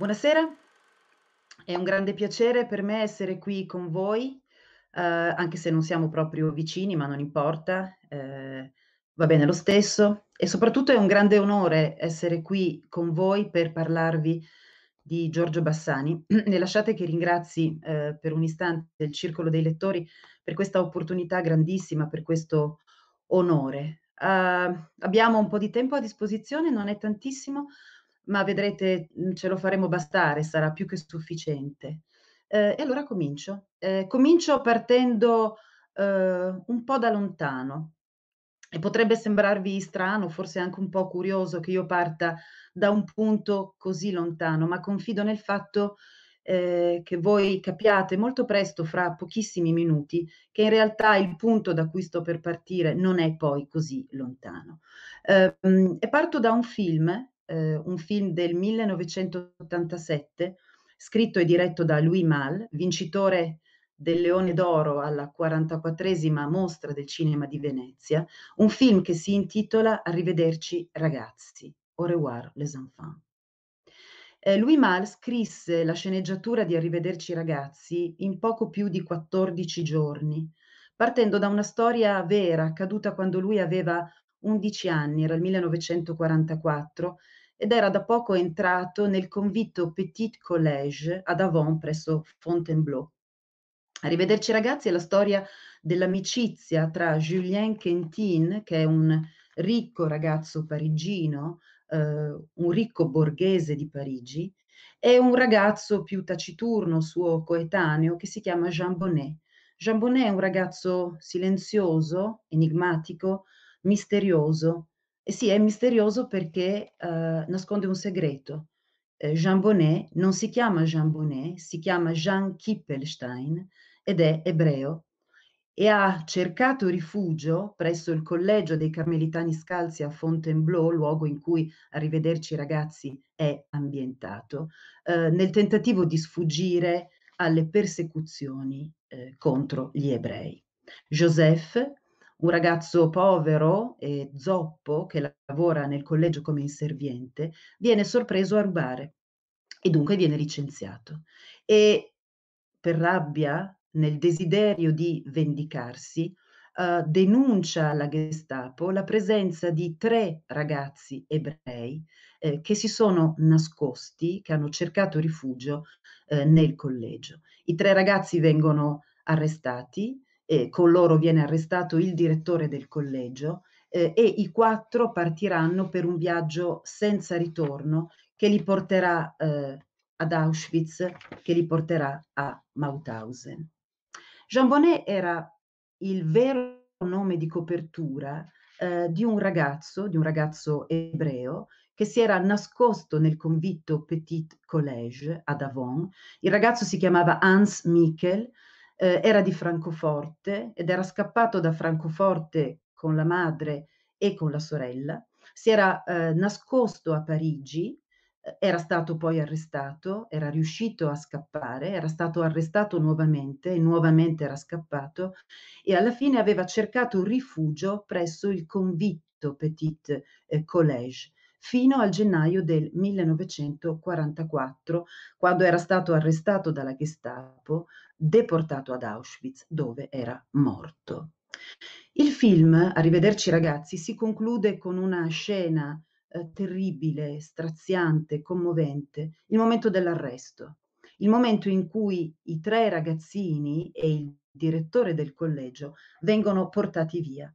Buonasera, è un grande piacere per me essere qui con voi, eh, anche se non siamo proprio vicini, ma non importa, eh, va bene lo stesso. E soprattutto è un grande onore essere qui con voi per parlarvi di Giorgio Bassani. E lasciate che ringrazi eh, per un istante il Circolo dei Lettori per questa opportunità grandissima, per questo onore. Uh, abbiamo un po' di tempo a disposizione, non è tantissimo, ma vedrete, mm, ce lo faremo bastare, sarà più che sufficiente. Eh, e allora comincio. Eh, comincio partendo eh, un po' da lontano. E potrebbe sembrarvi strano, forse anche un po' curioso, che io parta da un punto così lontano, ma confido nel fatto eh, che voi capiate molto presto, fra pochissimi minuti, che in realtà il punto da cui sto per partire non è poi così lontano. Ehm, e parto da un film eh, un film del 1987 scritto e diretto da Louis Mal, vincitore del Leone d'Oro alla 44esima mostra del cinema di Venezia, un film che si intitola Arrivederci ragazzi, au revoir les enfants. Eh, Louis Mal scrisse la sceneggiatura di Arrivederci ragazzi in poco più di 14 giorni, partendo da una storia vera accaduta quando lui aveva 11 anni, era il 1944, ed era da poco entrato nel convitto Petit Collège ad Avon presso Fontainebleau. Arrivederci ragazzi è la storia dell'amicizia tra Julien Quentin, che è un ricco ragazzo parigino, eh, un ricco borghese di Parigi, e un ragazzo più taciturno, suo coetaneo, che si chiama Jean Bonnet. Jean Bonnet è un ragazzo silenzioso, enigmatico, misterioso, eh sì, è misterioso perché eh, nasconde un segreto. Eh, Jean Bonnet non si chiama Jean Bonnet, si chiama Jean Kippelstein ed è ebreo e ha cercato rifugio presso il collegio dei Carmelitani Scalzi a Fontainebleau, luogo in cui Arrivederci ragazzi è ambientato, eh, nel tentativo di sfuggire alle persecuzioni eh, contro gli ebrei. Joseph, un ragazzo povero e zoppo che lavora nel collegio come inserviente viene sorpreso a rubare e dunque viene licenziato. E per rabbia, nel desiderio di vendicarsi, eh, denuncia alla Gestapo la presenza di tre ragazzi ebrei eh, che si sono nascosti, che hanno cercato rifugio eh, nel collegio. I tre ragazzi vengono arrestati, eh, con loro viene arrestato il direttore del collegio eh, e i quattro partiranno per un viaggio senza ritorno che li porterà eh, ad Auschwitz, che li porterà a Mauthausen. Jean Bonnet era il vero nome di copertura eh, di un ragazzo, di un ragazzo ebreo, che si era nascosto nel convitto Petit Collège ad Avon. Il ragazzo si chiamava Hans Michel, eh, era di Francoforte ed era scappato da Francoforte con la madre e con la sorella, si era eh, nascosto a Parigi, eh, era stato poi arrestato, era riuscito a scappare, era stato arrestato nuovamente e nuovamente era scappato e alla fine aveva cercato rifugio presso il convitto Petit eh, Collège fino al gennaio del 1944, quando era stato arrestato dalla Gestapo, deportato ad Auschwitz, dove era morto. Il film, Arrivederci ragazzi, si conclude con una scena eh, terribile, straziante, commovente, il momento dell'arresto, il momento in cui i tre ragazzini e il direttore del collegio vengono portati via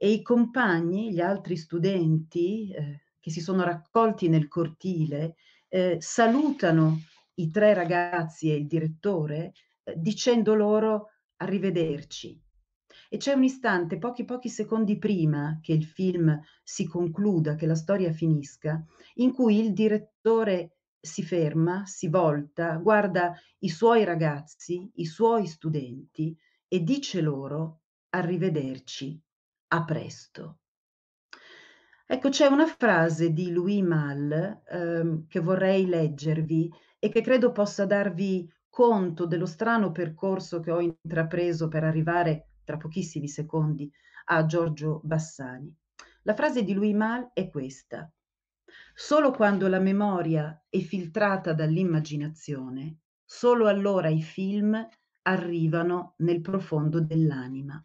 e i compagni, gli altri studenti, eh, che si sono raccolti nel cortile eh, salutano i tre ragazzi e il direttore eh, dicendo loro arrivederci. E c'è un istante, pochi pochi secondi prima che il film si concluda, che la storia finisca, in cui il direttore si ferma, si volta, guarda i suoi ragazzi, i suoi studenti e dice loro arrivederci, a presto. Ecco, c'è una frase di Louis Mal ehm, che vorrei leggervi e che credo possa darvi conto dello strano percorso che ho intrapreso per arrivare tra pochissimi secondi a Giorgio Bassani. La frase di Louis Mal è questa. Solo quando la memoria è filtrata dall'immaginazione, solo allora i film arrivano nel profondo dell'anima.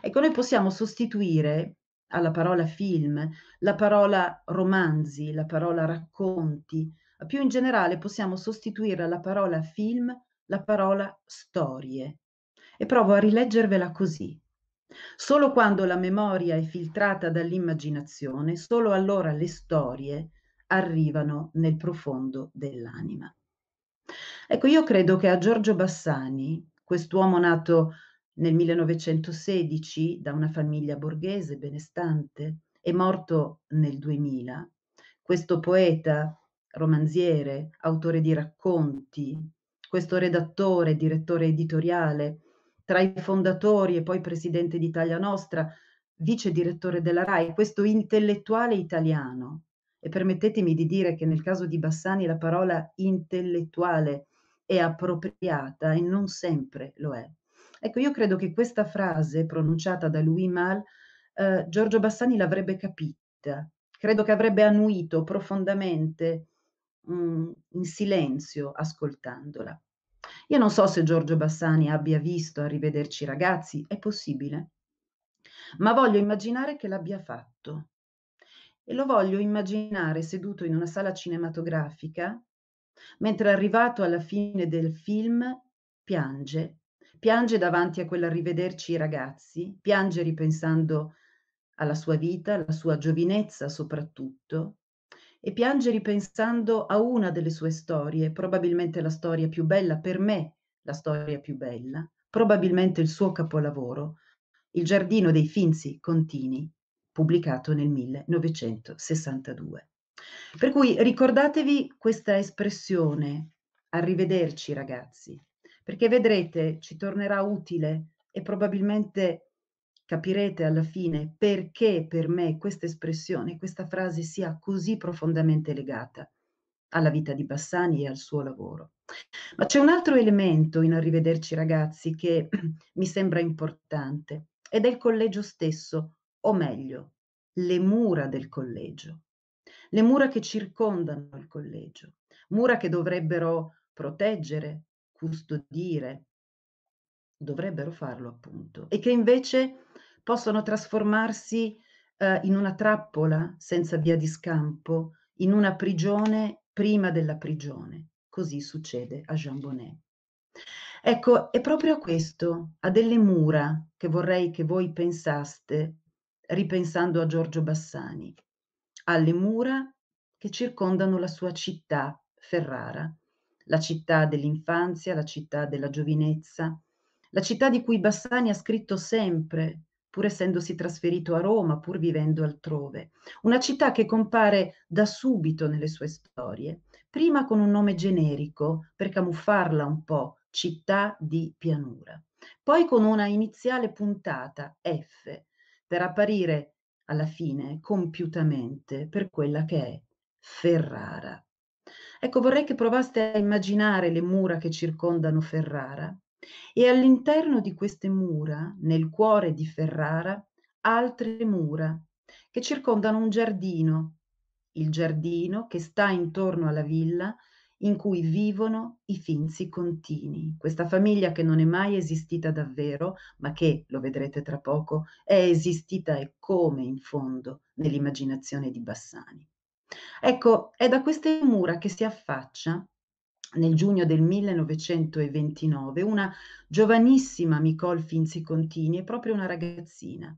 Ecco, noi possiamo sostituire alla parola film, la parola romanzi, la parola racconti. Più in generale possiamo sostituire alla parola film la parola storie. E provo a rileggervela così. Solo quando la memoria è filtrata dall'immaginazione, solo allora le storie arrivano nel profondo dell'anima. Ecco, io credo che a Giorgio Bassani, quest'uomo nato nel 1916 da una famiglia borghese benestante, è morto nel 2000. Questo poeta, romanziere, autore di racconti, questo redattore, direttore editoriale, tra i fondatori e poi presidente d'Italia Nostra, vice direttore della RAI, questo intellettuale italiano. E permettetemi di dire che nel caso di Bassani la parola intellettuale è appropriata e non sempre lo è. Ecco, io credo che questa frase pronunciata da Louis Mal, eh, Giorgio Bassani l'avrebbe capita, credo che avrebbe annuito profondamente mh, mm, in silenzio ascoltandola. Io non so se Giorgio Bassani abbia visto Arrivederci ragazzi, è possibile, ma voglio immaginare che l'abbia fatto. E lo voglio immaginare seduto in una sala cinematografica, mentre arrivato alla fine del film piange piange davanti a quell'arrivederci ragazzi, piange ripensando alla sua vita, alla sua giovinezza soprattutto, e piange ripensando a una delle sue storie, probabilmente la storia più bella, per me la storia più bella, probabilmente il suo capolavoro, Il giardino dei Finzi Contini, pubblicato nel 1962. Per cui ricordatevi questa espressione, arrivederci ragazzi, perché vedrete, ci tornerà utile e probabilmente capirete alla fine perché per me questa espressione, questa frase sia così profondamente legata alla vita di Bassani e al suo lavoro. Ma c'è un altro elemento in Arrivederci ragazzi che mi sembra importante ed è il collegio stesso, o meglio, le mura del collegio, le mura che circondano il collegio, mura che dovrebbero proteggere, custodire, dovrebbero farlo appunto, e che invece possono trasformarsi eh, in una trappola senza via di scampo, in una prigione prima della prigione. Così succede a Jean Bonnet. Ecco, è proprio a questo, a delle mura, che vorrei che voi pensaste, ripensando a Giorgio Bassani, alle mura che circondano la sua città, Ferrara, la città dell'infanzia, la città della giovinezza, la città di cui Bassani ha scritto sempre, pur essendosi trasferito a Roma, pur vivendo altrove. Una città che compare da subito nelle sue storie, prima con un nome generico per camuffarla un po', città di pianura, poi con una iniziale puntata F per apparire alla fine compiutamente per quella che è Ferrara. Ecco, vorrei che provaste a immaginare le mura che circondano Ferrara e all'interno di queste mura, nel cuore di Ferrara, altre mura che circondano un giardino, il giardino che sta intorno alla villa in cui vivono i Finzi Contini, questa famiglia che non è mai esistita davvero, ma che, lo vedrete tra poco, è esistita e come in fondo nell'immaginazione di Bassani. Ecco, è da queste mura che si affaccia nel giugno del 1929 una giovanissima Micol Finzi Contini, è proprio una ragazzina,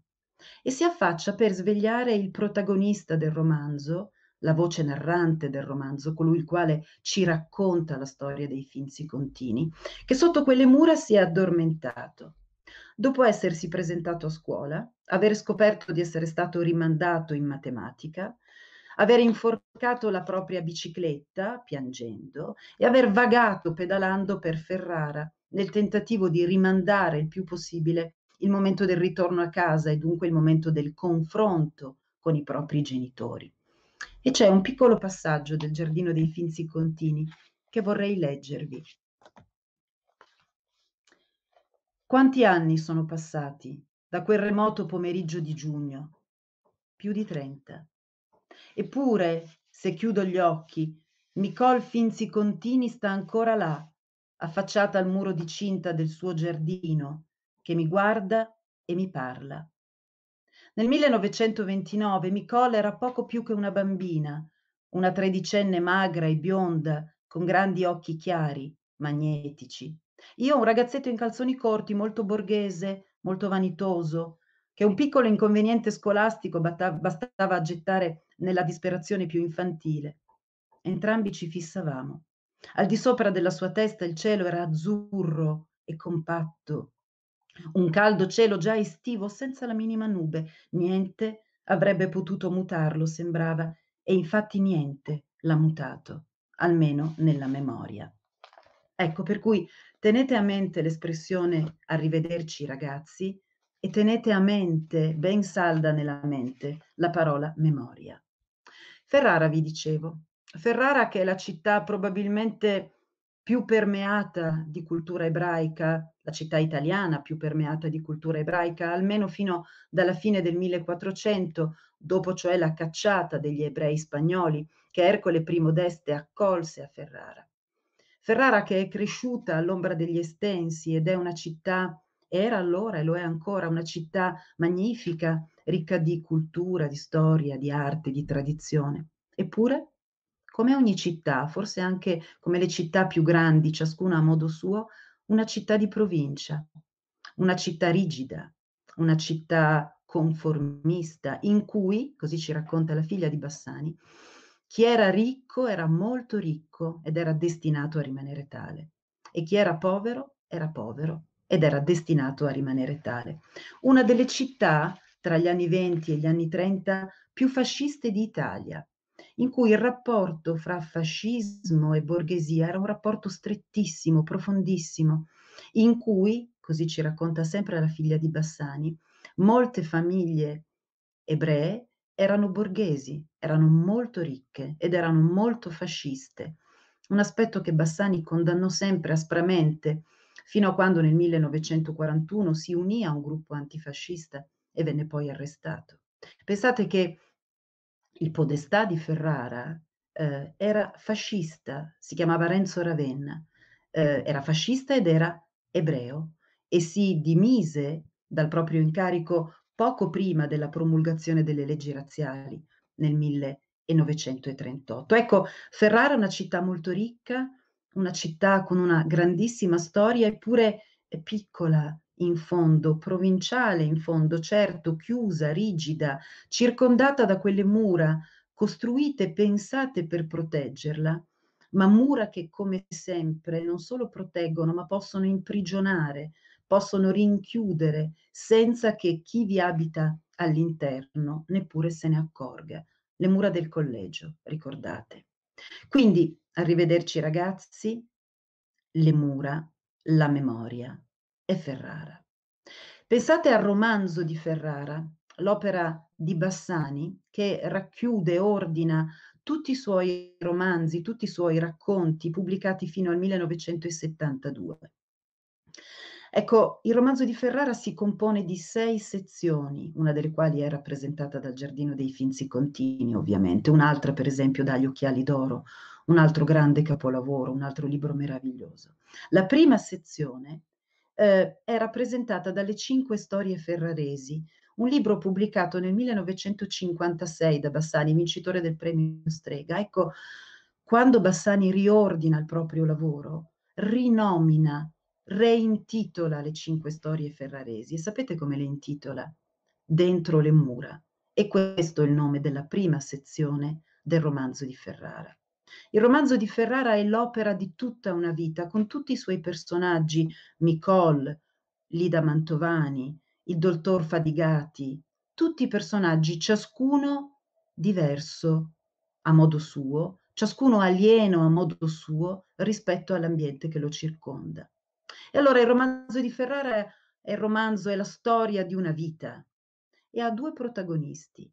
e si affaccia per svegliare il protagonista del romanzo, la voce narrante del romanzo, colui il quale ci racconta la storia dei Finzi Contini, che sotto quelle mura si è addormentato. Dopo essersi presentato a scuola, aver scoperto di essere stato rimandato in matematica, aver inforcato la propria bicicletta, piangendo, e aver vagato pedalando per Ferrara nel tentativo di rimandare il più possibile il momento del ritorno a casa e dunque il momento del confronto con i propri genitori. E c'è un piccolo passaggio del Giardino dei Finzi Contini che vorrei leggervi. Quanti anni sono passati da quel remoto pomeriggio di giugno? Più di 30 eppure se chiudo gli occhi nicol finzi-contini sta ancora là affacciata al muro di cinta del suo giardino che mi guarda e mi parla nel 1929 Nicole era poco più che una bambina, una tredicenne magra e bionda, con grandi occhi chiari, magnetici. Io un ragazzetto in calzoni corti, molto borghese, molto vanitoso, che un piccolo inconveniente scolastico bastava gettare nella disperazione più infantile. Entrambi ci fissavamo. Al di sopra della sua testa il cielo era azzurro e compatto. Un caldo cielo già estivo, senza la minima nube. Niente avrebbe potuto mutarlo, sembrava, e infatti niente l'ha mutato, almeno nella memoria. Ecco, per cui tenete a mente l'espressione arrivederci ragazzi, e tenete a mente, ben salda nella mente, la parola memoria. Ferrara, vi dicevo, Ferrara che è la città probabilmente più permeata di cultura ebraica, la città italiana più permeata di cultura ebraica, almeno fino alla fine del 1400, dopo cioè la cacciata degli ebrei spagnoli che Ercole I d'Este accolse a Ferrara. Ferrara che è cresciuta all'ombra degli estensi ed è una città era allora e lo è ancora una città magnifica, ricca di cultura, di storia, di arte, di tradizione. Eppure, come ogni città, forse anche come le città più grandi, ciascuna a modo suo, una città di provincia, una città rigida, una città conformista, in cui, così ci racconta la figlia di Bassani, chi era ricco era molto ricco ed era destinato a rimanere tale, e chi era povero era povero ed era destinato a rimanere tale. Una delle città tra gli anni 20 e gli anni 30 più fasciste d'Italia, in cui il rapporto fra fascismo e borghesia era un rapporto strettissimo, profondissimo, in cui, così ci racconta sempre la figlia di Bassani, molte famiglie ebree erano borghesi, erano molto ricche ed erano molto fasciste. Un aspetto che Bassani condannò sempre aspramente fino a quando nel 1941 si unì a un gruppo antifascista e venne poi arrestato. Pensate che il podestà di Ferrara eh, era fascista, si chiamava Renzo Ravenna, eh, era fascista ed era ebreo e si dimise dal proprio incarico poco prima della promulgazione delle leggi razziali nel 1938. Ecco, Ferrara è una città molto ricca, una città con una grandissima storia eppure piccola in fondo, provinciale in fondo, certo, chiusa, rigida, circondata da quelle mura costruite, pensate per proteggerla, ma mura che come sempre non solo proteggono, ma possono imprigionare, possono rinchiudere senza che chi vi abita all'interno neppure se ne accorga. Le mura del collegio, ricordate. Quindi, arrivederci ragazzi, le mura, la memoria e Ferrara. Pensate al romanzo di Ferrara, l'opera di Bassani, che racchiude ordina tutti i suoi romanzi, tutti i suoi racconti pubblicati fino al 1972. Ecco, il romanzo di Ferrara si compone di sei sezioni, una delle quali è rappresentata dal Giardino dei Finzi Contini, ovviamente, un'altra per esempio dagli Occhiali d'Oro, un altro grande capolavoro, un altro libro meraviglioso. La prima sezione eh, è rappresentata dalle Cinque Storie Ferraresi, un libro pubblicato nel 1956 da Bassani, vincitore del premio Strega. Ecco, quando Bassani riordina il proprio lavoro, rinomina reintitola le cinque storie ferraresi e sapete come le intitola? Dentro le mura. E questo è il nome della prima sezione del romanzo di Ferrara. Il romanzo di Ferrara è l'opera di tutta una vita, con tutti i suoi personaggi, Nicole, Lida Mantovani, il dottor Fadigati, tutti personaggi, ciascuno diverso a modo suo, ciascuno alieno a modo suo rispetto all'ambiente che lo circonda. E allora il romanzo di Ferrara è il romanzo, è la storia di una vita e ha due protagonisti.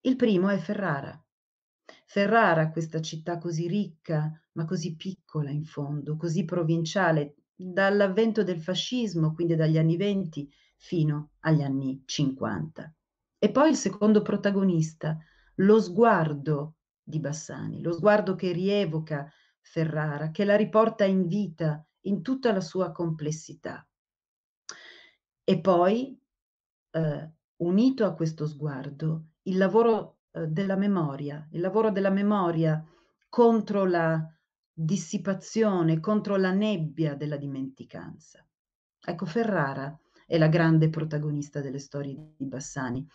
Il primo è Ferrara. Ferrara, questa città così ricca, ma così piccola in fondo, così provinciale, dall'avvento del fascismo, quindi dagli anni 20 fino agli anni 50. E poi il secondo protagonista, lo sguardo di Bassani, lo sguardo che rievoca Ferrara, che la riporta in vita in tutta la sua complessità. E poi, eh, unito a questo sguardo, il lavoro eh, della memoria, il lavoro della memoria contro la dissipazione, contro la nebbia della dimenticanza. Ecco, Ferrara è la grande protagonista delle storie di Bassani.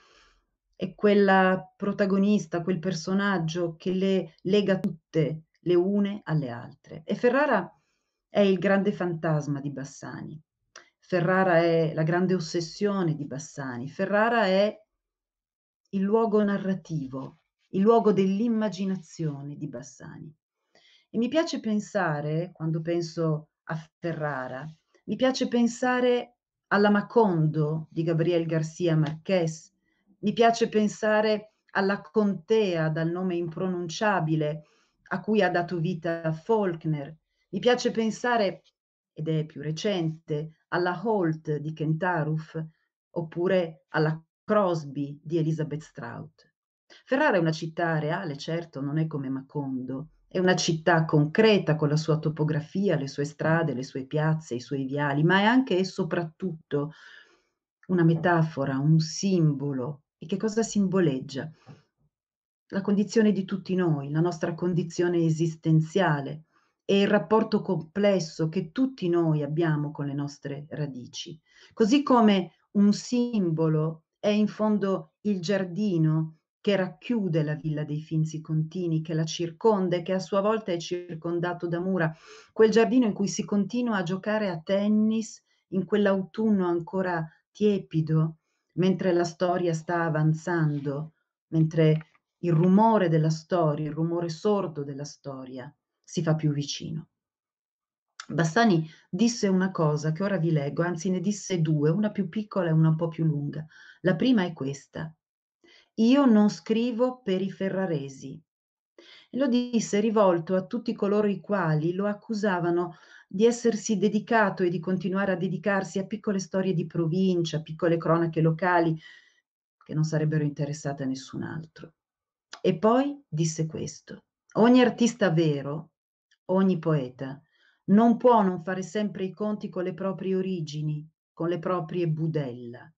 È quella protagonista, quel personaggio che le lega tutte le une alle altre. E Ferrara è il grande fantasma di Bassani, Ferrara è la grande ossessione di Bassani, Ferrara è il luogo narrativo, il luogo dell'immaginazione di Bassani. E mi piace pensare, quando penso a Ferrara, mi piace pensare alla Macondo di Gabriel García Marquez, mi piace pensare alla Contea dal nome impronunciabile a cui ha dato vita Faulkner, mi piace pensare, ed è più recente, alla Holt di Kentaruf oppure alla Crosby di Elizabeth Strout. Ferrara è una città reale, certo, non è come Macondo, è una città concreta con la sua topografia, le sue strade, le sue piazze, i suoi viali, ma è anche e soprattutto una metafora, un simbolo. E che cosa simboleggia? La condizione di tutti noi, la nostra condizione esistenziale, e il rapporto complesso che tutti noi abbiamo con le nostre radici. Così come un simbolo è in fondo il giardino che racchiude la villa dei Finzi Contini, che la circonda e che a sua volta è circondato da mura, quel giardino in cui si continua a giocare a tennis in quell'autunno ancora tiepido, mentre la storia sta avanzando, mentre il rumore della storia, il rumore sordo della storia si fa più vicino. Bassani disse una cosa che ora vi leggo, anzi ne disse due, una più piccola e una un po' più lunga. La prima è questa. Io non scrivo per i ferraresi. Lo disse rivolto a tutti coloro i quali lo accusavano di essersi dedicato e di continuare a dedicarsi a piccole storie di provincia, piccole cronache locali, che non sarebbero interessate a nessun altro. E poi disse questo. Ogni artista vero ogni poeta, non può non fare sempre i conti con le proprie origini, con le proprie budella.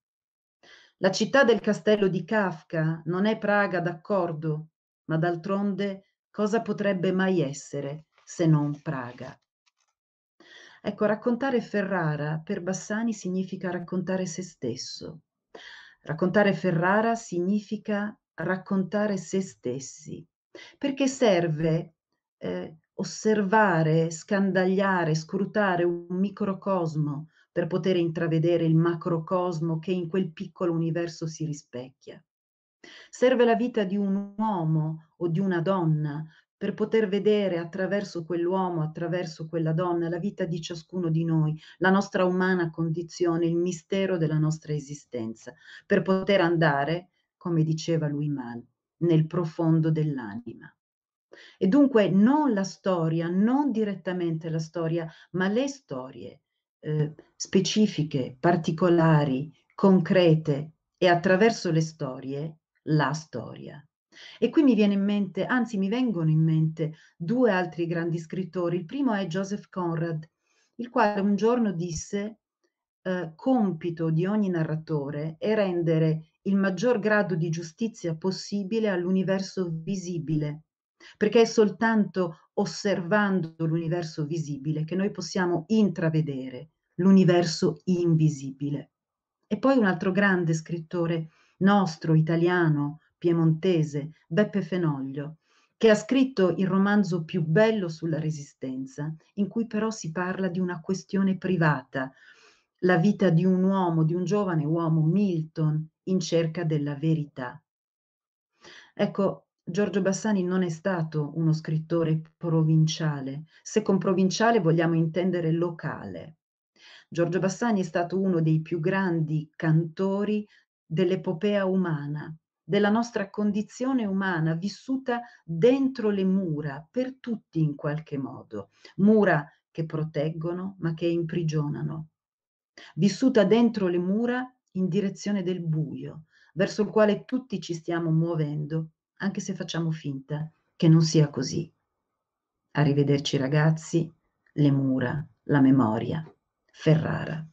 La città del castello di Kafka non è Praga, d'accordo, ma d'altronde cosa potrebbe mai essere se non Praga? Ecco, raccontare Ferrara per Bassani significa raccontare se stesso. Raccontare Ferrara significa raccontare se stessi, perché serve eh, osservare, scandagliare, scrutare un microcosmo per poter intravedere il macrocosmo che in quel piccolo universo si rispecchia. Serve la vita di un uomo o di una donna per poter vedere attraverso quell'uomo, attraverso quella donna, la vita di ciascuno di noi, la nostra umana condizione, il mistero della nostra esistenza, per poter andare, come diceva lui Mal, nel profondo dell'anima. E dunque non la storia, non direttamente la storia, ma le storie eh, specifiche, particolari, concrete e attraverso le storie la storia. E qui mi viene in mente, anzi mi vengono in mente due altri grandi scrittori. Il primo è Joseph Conrad, il quale un giorno disse eh, compito di ogni narratore è rendere il maggior grado di giustizia possibile all'universo visibile perché è soltanto osservando l'universo visibile che noi possiamo intravedere l'universo invisibile. E poi un altro grande scrittore nostro, italiano, piemontese, Beppe Fenoglio, che ha scritto il romanzo più bello sulla resistenza, in cui però si parla di una questione privata, la vita di un uomo, di un giovane uomo, Milton, in cerca della verità. Ecco, Giorgio Bassani non è stato uno scrittore provinciale, se con provinciale vogliamo intendere locale. Giorgio Bassani è stato uno dei più grandi cantori dell'epopea umana, della nostra condizione umana vissuta dentro le mura, per tutti in qualche modo, mura che proteggono ma che imprigionano, vissuta dentro le mura in direzione del buio, verso il quale tutti ci stiamo muovendo anche se facciamo finta che non sia così. Arrivederci ragazzi, le mura, la memoria, Ferrara.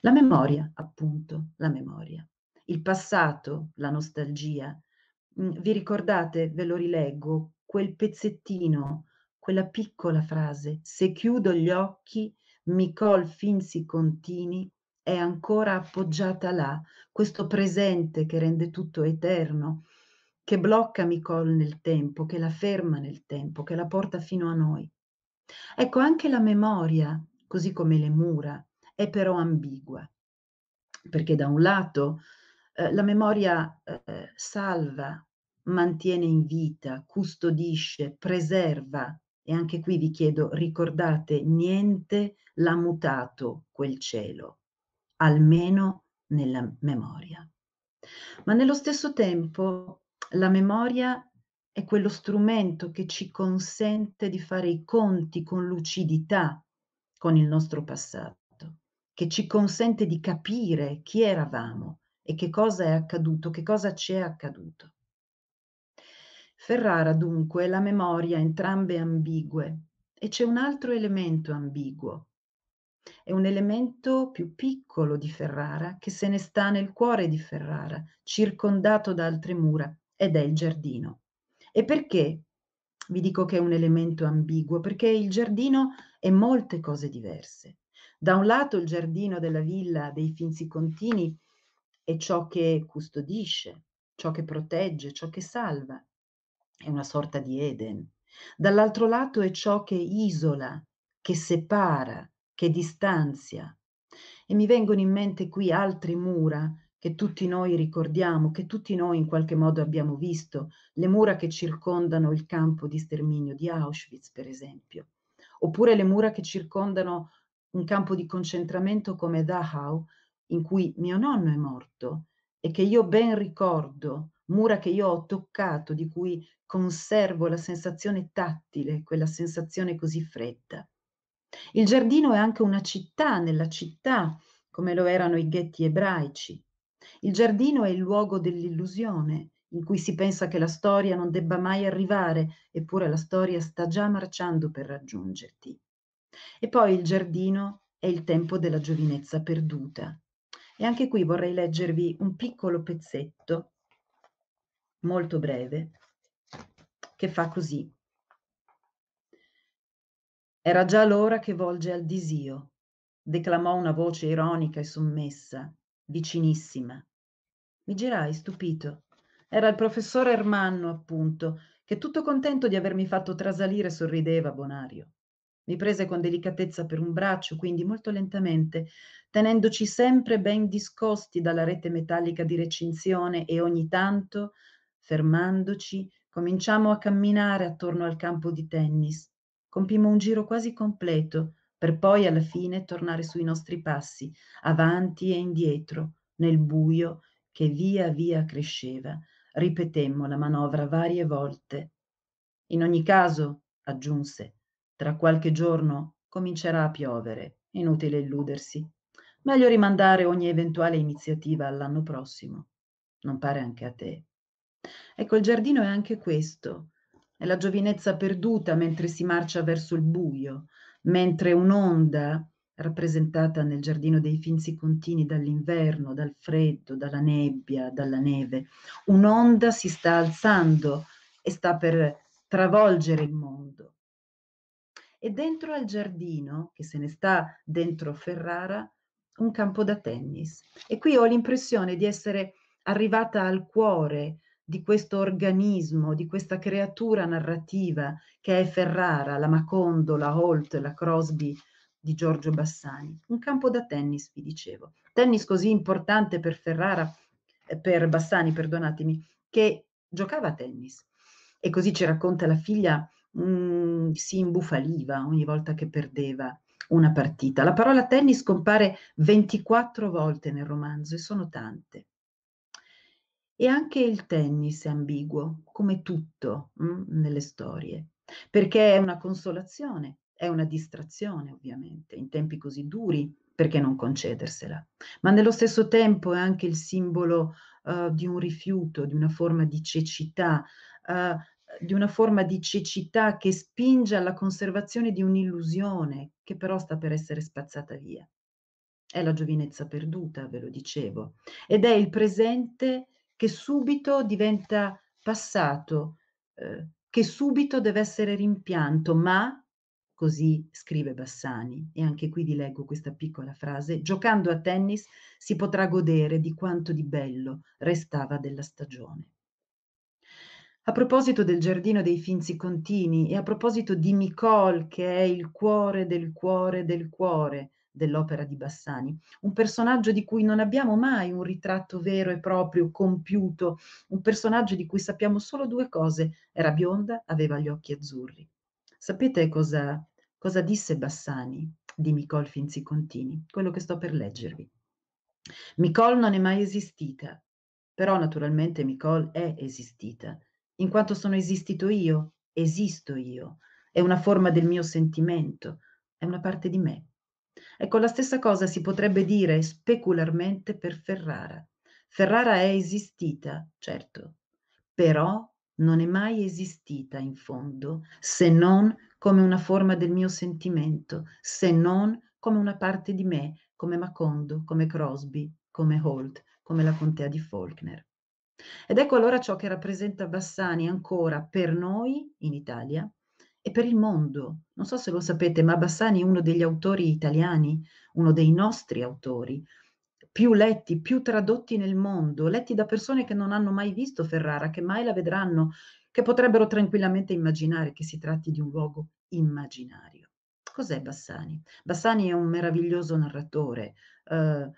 La memoria, appunto, la memoria. Il passato, la nostalgia. Mm, vi ricordate, ve lo rileggo, quel pezzettino, quella piccola frase, se chiudo gli occhi, Micol Finzi Contini è ancora appoggiata là, questo presente che rende tutto eterno, che blocca Micol nel tempo, che la ferma nel tempo, che la porta fino a noi. Ecco, anche la memoria, così come le mura, è però ambigua, perché da un lato eh, la memoria eh, salva, mantiene in vita, custodisce, preserva, e anche qui vi chiedo, ricordate, niente l'ha mutato quel cielo, almeno nella memoria. Ma nello stesso tempo la memoria è quello strumento che ci consente di fare i conti con lucidità con il nostro passato, che ci consente di capire chi eravamo e che cosa è accaduto, che cosa ci è accaduto. Ferrara dunque la memoria entrambe ambigue e c'è un altro elemento ambiguo. È un elemento più piccolo di Ferrara che se ne sta nel cuore di Ferrara, circondato da altre mura, ed è il giardino. E perché vi dico che è un elemento ambiguo? Perché il giardino è molte cose diverse. Da un lato il giardino della villa dei Finzi Contini è ciò che custodisce, ciò che protegge, ciò che salva. È una sorta di Eden. Dall'altro lato è ciò che isola, che separa, che distanzia. E mi vengono in mente qui altri mura che tutti noi ricordiamo, che tutti noi in qualche modo abbiamo visto, le mura che circondano il campo di sterminio di Auschwitz, per esempio, oppure le mura che circondano un campo di concentramento come Dachau, in cui mio nonno è morto e che io ben ricordo, mura che io ho toccato, di cui conservo la sensazione tattile, quella sensazione così fredda. Il giardino è anche una città nella città, come lo erano i ghetti ebraici, il giardino è il luogo dell'illusione, in cui si pensa che la storia non debba mai arrivare, eppure la storia sta già marciando per raggiungerti. E poi il giardino è il tempo della giovinezza perduta. E anche qui vorrei leggervi un piccolo pezzetto, molto breve, che fa così. Era già l'ora che volge al disio, declamò una voce ironica e sommessa, vicinissima mi girai stupito. Era il professor Ermanno, appunto, che tutto contento di avermi fatto trasalire sorrideva bonario. Mi prese con delicatezza per un braccio, quindi molto lentamente, tenendoci sempre ben discosti dalla rete metallica di recinzione e ogni tanto, fermandoci, cominciamo a camminare attorno al campo di tennis. Compimmo un giro quasi completo, per poi alla fine tornare sui nostri passi, avanti e indietro, nel buio, che via via cresceva. Ripetemmo la manovra varie volte. In ogni caso, aggiunse, tra qualche giorno comincerà a piovere, inutile illudersi. Meglio rimandare ogni eventuale iniziativa all'anno prossimo. Non pare anche a te. Ecco, il giardino è anche questo. È la giovinezza perduta mentre si marcia verso il buio, mentre un'onda rappresentata nel giardino dei Finzi Contini dall'inverno, dal freddo, dalla nebbia, dalla neve. Un'onda si sta alzando e sta per travolgere il mondo. E dentro al giardino, che se ne sta dentro Ferrara, un campo da tennis. E qui ho l'impressione di essere arrivata al cuore di questo organismo, di questa creatura narrativa che è Ferrara, la Macondo, la Holt, la Crosby, di Giorgio Bassani. Un campo da tennis, vi dicevo. Tennis così importante per Ferrara, eh, per Bassani, perdonatemi, che giocava a tennis. E così ci racconta la figlia, mh, mm, si imbufaliva ogni volta che perdeva una partita. La parola tennis compare 24 volte nel romanzo e sono tante. E anche il tennis è ambiguo, come tutto mh, mm, nelle storie, perché è una consolazione, è una distrazione, ovviamente, in tempi così duri, perché non concedersela? Ma nello stesso tempo è anche il simbolo uh, di un rifiuto, di una forma di cecità, uh, di una forma di cecità che spinge alla conservazione di un'illusione che però sta per essere spazzata via. È la giovinezza perduta, ve lo dicevo, ed è il presente che subito diventa passato, eh, che subito deve essere rimpianto, ma Così scrive Bassani, e anche qui vi leggo questa piccola frase, giocando a tennis si potrà godere di quanto di bello restava della stagione. A proposito del giardino dei Finzi Contini e a proposito di Micol, che è il cuore del cuore del cuore dell'opera di Bassani, un personaggio di cui non abbiamo mai un ritratto vero e proprio, compiuto, un personaggio di cui sappiamo solo due cose, era bionda, aveva gli occhi azzurri. Sapete cosa Cosa disse Bassani di Micol Finzi-Contini? Quello che sto per leggervi. Micol non è mai esistita, però naturalmente Micol è esistita, in quanto sono esistito io, esisto io, è una forma del mio sentimento, è una parte di me. Ecco, la stessa cosa si potrebbe dire specularmente per Ferrara. Ferrara è esistita, certo, però non è mai esistita in fondo se non come una forma del mio sentimento, se non come una parte di me, come Macondo, come Crosby, come Holt, come la contea di Faulkner. Ed ecco allora ciò che rappresenta Bassani ancora per noi in Italia e per il mondo. Non so se lo sapete, ma Bassani è uno degli autori italiani, uno dei nostri autori, più letti, più tradotti nel mondo, letti da persone che non hanno mai visto Ferrara, che mai la vedranno, che potrebbero tranquillamente immaginare che si tratti di un luogo immaginario. Cos'è Bassani? Bassani è un meraviglioso narratore, eh,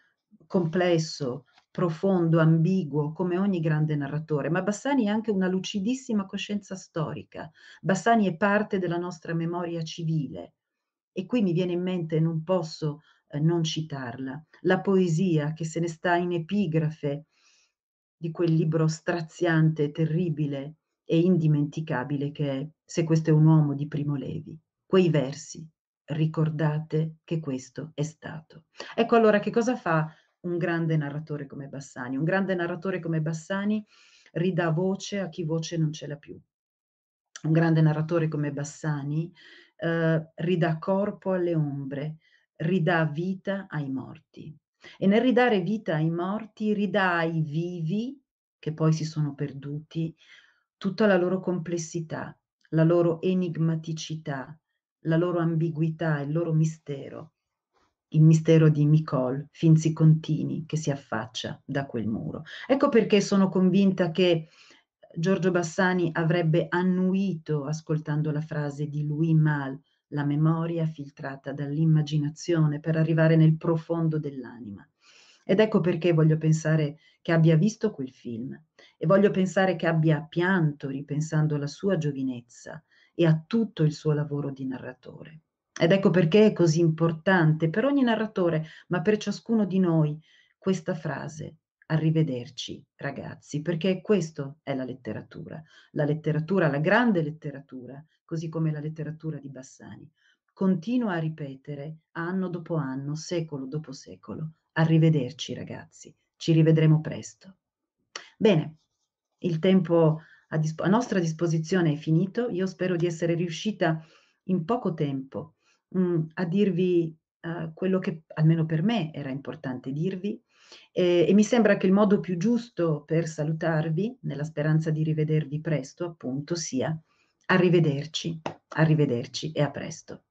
complesso, profondo, ambiguo, come ogni grande narratore, ma Bassani è anche una lucidissima coscienza storica. Bassani è parte della nostra memoria civile. E qui mi viene in mente, non posso eh, non citarla, la poesia che se ne sta in epigrafe di quel libro straziante, terribile, e indimenticabile che è se questo è un uomo di Primo Levi. Quei versi, ricordate che questo è stato. Ecco allora che cosa fa un grande narratore come Bassani. Un grande narratore come Bassani ridà voce a chi voce non ce l'ha più. Un grande narratore come Bassani eh, ridà corpo alle ombre, ridà vita ai morti. E nel ridare vita ai morti ridà ai vivi, che poi si sono perduti, tutta la loro complessità, la loro enigmaticità, la loro ambiguità, il loro mistero, il mistero di Micol, Finzi Contini che si affaccia da quel muro. Ecco perché sono convinta che Giorgio Bassani avrebbe annuito ascoltando la frase di Louis Mal, la memoria filtrata dall'immaginazione per arrivare nel profondo dell'anima. Ed ecco perché voglio pensare che abbia visto quel film e voglio pensare che abbia pianto ripensando alla sua giovinezza e a tutto il suo lavoro di narratore. Ed ecco perché è così importante per ogni narratore, ma per ciascuno di noi, questa frase. Arrivederci ragazzi, perché questa è la letteratura, la letteratura, la grande letteratura, così come la letteratura di Bassani, continua a ripetere anno dopo anno, secolo dopo secolo, arrivederci ragazzi, ci rivedremo presto. Bene, il tempo a, disp- a nostra disposizione è finito, io spero di essere riuscita in poco tempo mh, mm, a dirvi uh, quello che almeno per me era importante dirvi e, e mi sembra che il modo più giusto per salutarvi, nella speranza di rivedervi presto, appunto, sia arrivederci, arrivederci e a presto.